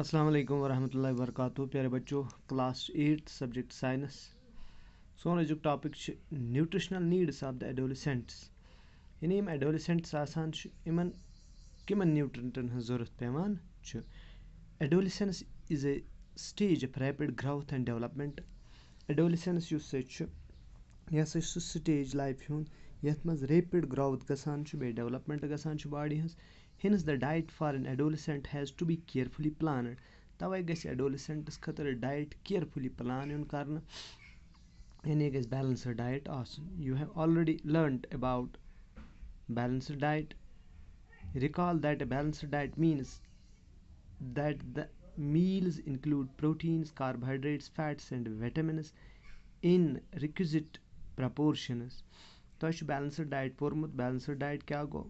अस्सलाम वालेकुम वरहमतुल्लाहि वबरकातुहू प्यारे बच्चों क्लास एट्थ सब्जेक्ट साइंस सोन अजुक topic nutritional needs of the adolescents यानी यम एडोलिसेंट्स आसान इन कम न्यूट्रंटन हज जरूरत पेवान adolescence is a stage of rapid growth and development adolescence यु यह सह स्टेज लाइफ हूँ ये मज रेपिड ग्रोथ ग डेवलपमेंट ग हज hence the diet for an adolescent has to be carefully planned تَوَے گژھِ ایڈولِسنٛٹَس خٲطرٕ ڈایٹ کِیَرفُلی پٕلان یُن کَرنہٕ یعنی گژھِ بیلَنسٕڈ ڈایٹ آسُن you have already learned about balanced diet recall that a balanced diet means that the meals include proteins carbohydrates fats and vitamins in requisite proportions تۄہہِ چھُ بیلَنسٕڈ ڈایٹ پوٚرمُت بیلَنسٕڈ ڈایٹ کیٛاہ گوٚو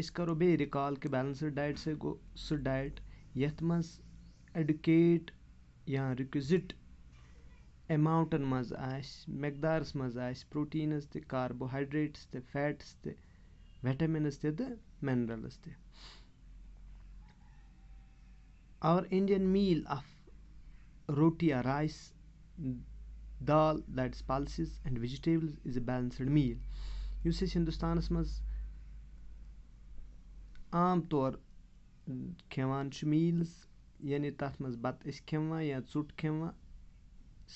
أسۍ کَرو بیٚیہِ رِکال کہِ بیلَنسٕڈ ڈایٹ سا گوٚو سُہ ڈایٹ یَتھ منٛز اٮ۪ڈُکیٹ یا رِکِزِٹ اٮ۪ماوُنٛٹَن منٛز آسہِ مٮ۪قدارَس منٛز آسہِ پرٛوٹیٖنٕز تہِ کاربوہایڈرٛیٹٕس تہِ فیٹٕس تہِ وٮ۪ٹَمِنٕز تہِ تہٕ مِنرَلٕز تہِ آوَر اِنڈیَن میٖل آف روٹی یا rice dal that is pulses and vegetables is a balanced meal یُس أسۍ ہِندُستانَس منٛز عام طور کھٮ۪وان چھِ میٖلٕز یعنی تَتھ منٛز بَتہٕ أسۍ کھٮ۪وان یا ژوٚٹ کھٮ۪وان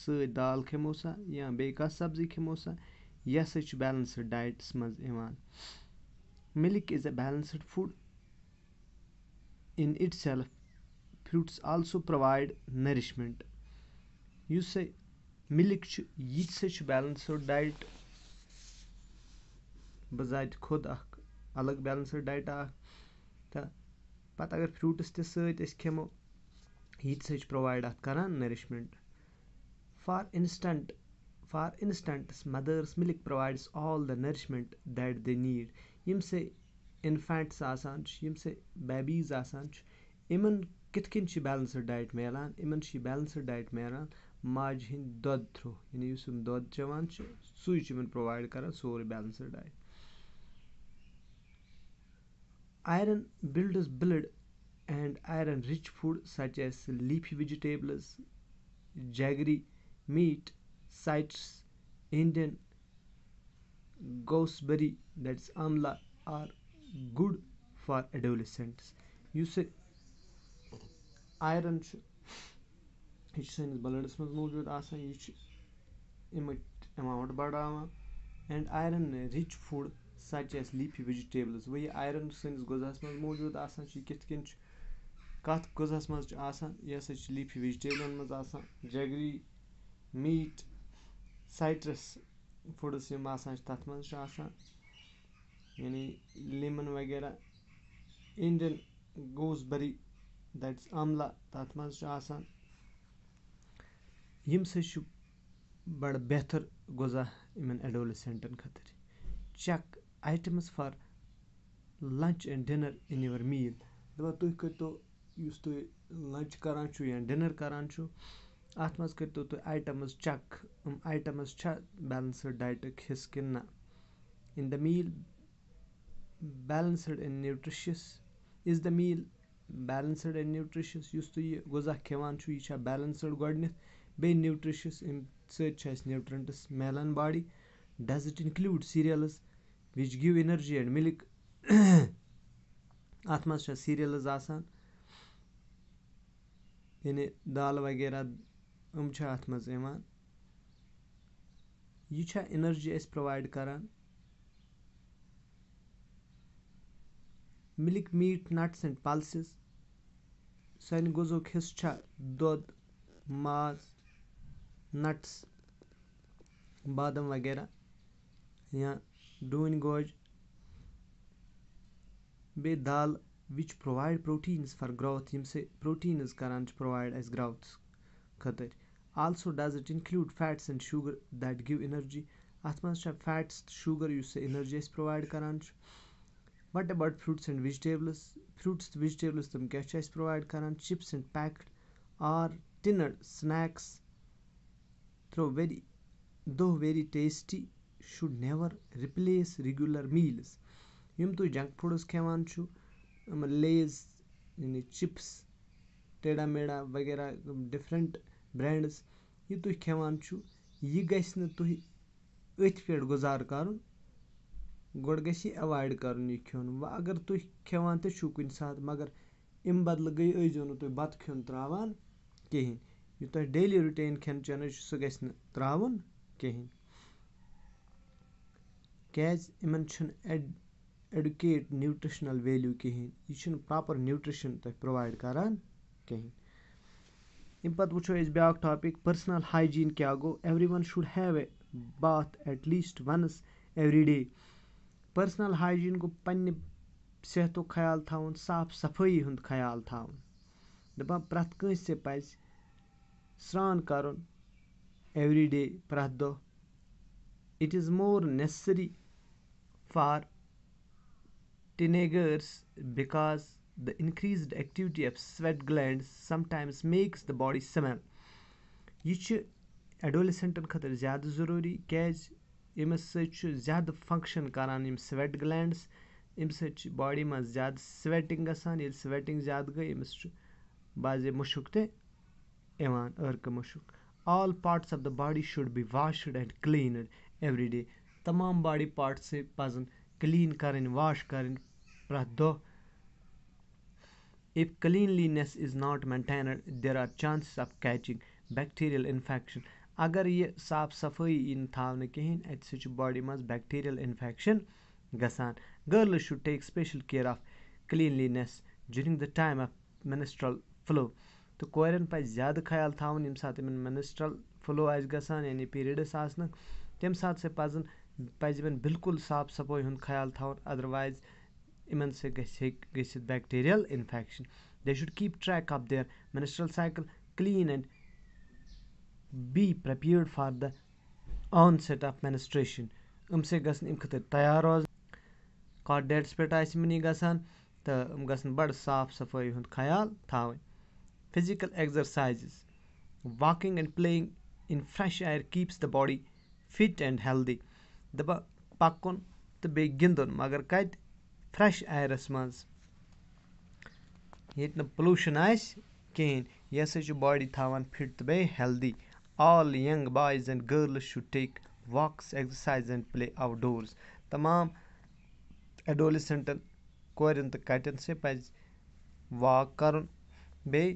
سۭتۍ دال کھٮ۪مو سا یا بیٚیہِ کانٛہہ سبزی کھٮ۪مو سا یہِ ہَسا چھُ بیلَنسٕڈ ڈایٹَس منٛز یِوان milk is a balanced food in itself fruits also provide nourishment یُس سا مِلِک چھُ یہِ تہِ سا چھُ بیلَنسٕڈ ڈایٹ بَذاتہِ خۄد اَکھ الگ بیلَنسٕڈ ڈایٹا اَکھ تہٕ پَتہٕ اگر فرٛوٗٹٕس تہِ سۭتۍ أسۍ کھٮ۪مو یہِ تہِ سا چھِ پرٛووایڈ اَتھ کَران nourishment for infant for infants مَدٲرٕس milk provides all the nourishment that the need یِم سے اِنفینٛٹٕس آسان چھِ یِم سے بیبیٖز آسان چھِ یِمَن کِتھ کٔنۍ چھِ بیلَنسٕڈ ڈایٹ مِلان یِمَن چھِ یہِ بیلَنسٕڈ ڈایٹ مِلان ماجہِ ہِنٛدۍ دۄد تھرٛوٗ یعنی یُس یِم دۄد چٮ۪وان چھِ سُے چھِ یِمَن پرٛووایڈ کَران سورُے balanced diet Iron builds blood and iron rich food such as leafy vegetables, jaggery, meat, citrus, Indian gooseberry that's amla are good for adolescents you یہِ iron چھُ یہِ چھُ سٲنِس بٕلڈَس منٛز موٗجوٗد آسان یہِ چھُ اَمیُک اٮ۪ماوُنٛٹ بَڑاوان اینٛڈ آیرَن رِچ فُڈ سۄ تہِ چھِ اَسہِ لیٖفی وِجٹیبلٕز وۄنۍ یہِ آیرَن سٲنِس غذاہس منٛز موٗجوٗد آسان چھُ یہِ کِتھ کٔنۍ چھُ کَتھ غُذاہس منٛز چھُ آسان یہِ ہسا چھِ لیٖفی وِجٹیبلَن منٛز آسان جگری میٖٹ سایٹرس فُڈس یِم آسان چھِ تَتھ منٛز چھُ آسان یعنی لِمَن وغیرہ Indian gooseberry that is amla تَتھ منٛز چھُ آسان یِم ہسا چھُ بَڑٕ بہتر غذا یِمن ایڈولِسنٛٹَن خٲطرٕ check items for lunch and dinner in your meal دَپان تُہۍ کٔرۍتو یُس تُہۍ لَنچ کَران چھُو یا ڈِنَر کَران چھُو اَتھ منٛز کٔرۍتو تُہۍ آیٹَمٕز چَک یِم آیٹَمٕز چھا بیلَنسٕڈ ڈایٹُک حِصہٕ کِنہٕ نہ in the meal balanced and nutritious is the meal balanced and nutritious یُس تُہۍ یہِ غذا کھٮ۪وان چھُو یہِ چھا بیلَنسٕڈ گۄڈنٮ۪تھ بیٚیہِ نیوٗٹِرٛشَس اَمہِ سۭتۍ چھِ اَسہِ نیوٗٹرٛنٛٹٕس مِلان body does it include cereals which give energy and milk اَتھ منٛز چھےٚ سیٖریَلٕز آسان یعنی دالہٕ وغیرہ یِم چھِ اَتھ منٛز یِوان یہِ چھےٚ اٮ۪نَرجی اَسہِ پرٛووایڈ کَران milk meat nuts and pulses سانہِ غذہُک حِصہٕ چھےٚ دۄد ماز نَٹٕس بادَم وغیرہ یا ڈوٗنۍ گوجہِ بیٚیہِ دالہٕ which provide proteins for growth ییٚمہِ سۭتۍ پرٛوٹیٖنٕز کران چھِ پرٛووایڈ اَسہِ گرٛوتھَس خٲطٕر also does it include fats and sugar that give energy اَتھ منٛز چھےٚ فیٹٕس تہٕ شُگر یُس سُہ اٮ۪نَرجی اَسہِ پرٛووایڈ کران چھُ what about fruits and vegetables fruits تہٕ وِجٹیبلٕز تِم کیٛاہ چھِ اَسہِ پرٛووایڈ کران chips and packed or tinned snacks through very دوہ very tasty should never replace regular meals یِم تُہۍ جنٛک فُڈٕز کھٮ۪وان چھُو یِم لیز یعنی چِپٕس ٹیڈا میڈا وغیرہ ڈِفرَنٛٹ برٛینٛڈٕز یہِ تُہۍ کھٮ۪وان چھُو یہِ گژھِ نہٕ تُہۍ أتھۍ پٮ۪ٹھ گُزار کَرُن گۄڈٕ گژھِ یہِ اٮ۪وایڈ کَرُن یہِ کھیوٚن وۄنۍ اگر تُہۍ کھٮ۪وان تہِ چھُو کُنہِ ساتہٕ مگر اَمہِ بدلہٕ گٔے ٲسۍزیو نہٕ تُہۍ بَتہٕ کھیوٚن ترٛاوان کِہیٖنۍ یہِ تۄہہِ ڈیلی رُٹیٖن کھٮ۪ن چٮ۪نٕے چھُ سُہ گژھِ نہٕ ترٛاوُن کِہیٖنۍ کیٛازِ یِمَن چھُنہٕ اٮ۪ڈ اٮ۪ڈُکیٹ نیوٗٹِرٛشنَل ویلیوٗ کِہیٖنۍ یہِ چھُنہٕ پرٛاپَر نیوٗٹِرٛشَن تۄہہِ پرٛووایڈ کَران کِہیٖنۍ اَمہِ پَتہٕ وٕچھو أسۍ بیٛاکھ ٹاپِک پٔرسٕنَل ہایجیٖن کیٛاہ گوٚو everyone should have a bath at least once every day personal hygiene گوٚو پنٛنہِ صحتُک خیال تھاوُن صاف صفٲیی ہُنٛد خیال تھاوُن دَپان پرٛٮ۪تھ کٲنٛسہِ پَزِ سرٛان کَرُن ایوری ڈے پرٛٮ۪تھ دۄہ it is more necessary for teenagers because the increased activity of sweat glands sometimes makes the body smell یہِ چھِ اٮ۪ڈولِسٮ۪نٛٹَن خٲطرٕ زیادٕ ضٔروٗری کیٛازِ ییٚمہِ سۭتۍ چھُ زیادٕ فنٛگشَن کَران یِم سٕوٮ۪ٹ گٕلینٛڈٕس اَمہِ سۭتۍ چھِ باڈی منٛز زیادٕ سٕوٮ۪ٹِنٛگ گژھان ییٚلہِ سٕوٮ۪ٹِنٛگ زیادٕ گٔے أمِس چھُ بعضے مُشُک تہِ یِوان عٲرقہٕ مُشُک all parts of the body should be washed and cleaned every day تمام باڈی پاٹٕس پَزَن کٕلیٖن کَرٕنۍ واش کَرٕنۍ پرٛٮ۪تھ دۄہ if cleanliness is not maintained there are chances of catching bacterial infection اگر یہِ صاف صفٲیی یی نہٕ تھاونہٕ کِہیٖنۍ اَتہِ سُہ چھِ باڈی منٛز بیٚکٹیٖریَل اِنفٮ۪کشَن گژھان girls should take special care of cleanliness during the time of menstrual flow تہٕ کورٮ۪ن پَزِ زیادٕ خیال تھاوُن ییٚمہِ ساتہٕ یِمَن مِنِسٹرٛل فٕلو آسہِ گژھان یعنی پیٖرڈٕس آسنُک تَمہِ ساتہٕ ہسا پَزَن پَزِ یِمَن بِلکُل صاف صفٲیی ہُنٛد خیال تھاوُن اَدَروایز یِمَن سۭتۍ گژھِ ہیٚکہِ گٔژھِتھ bacterial infection they should keep track up their menstrual cycle clean and be prepared for the onset of menstruation یِم سا گژھن اَمہِ خٲطرٕ تیار روزٕنۍ کَتھ ڈیٹَس پٮ۪ٹھ آسہِ یِمَن یہِ گژھان تہٕ یِم گژھن بَڑٕ صاف صفٲیی ہُنٛد خیال تھاوٕنۍ physical exercises walking and playing in fresh air keeps the body fit and healthy دَپان پَکُن تہٕ بیٚیہِ گِنٛدُن مگر کَتہِ فرٛٮ۪ش اَیرَس منٛز ییٚتہِ نہٕ پُلوٗشَن آسہِ کِہیٖنۍ یہِ ہَسا چھُ باڈی تھاوان فِٹ تہٕ بیٚیہِ healthy all young boys and girls should take walks exercise and play outdoors تَمام اٮ۪ڈولِسٮ۪نٛٹَن کورٮ۪ن تہٕ کَٹٮ۪ن سۭتۍ پَزِ واک کَرُن بیٚیہِ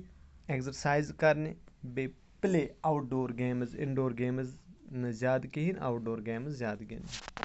اٮ۪گزَسایز کَرنہِ بیٚیہِ play outdoor games indoor games نہٕ زیادٕ کِہیٖنۍ اَوُٹ ڈور گیمٕز زیادٕ گِنٛدنہِ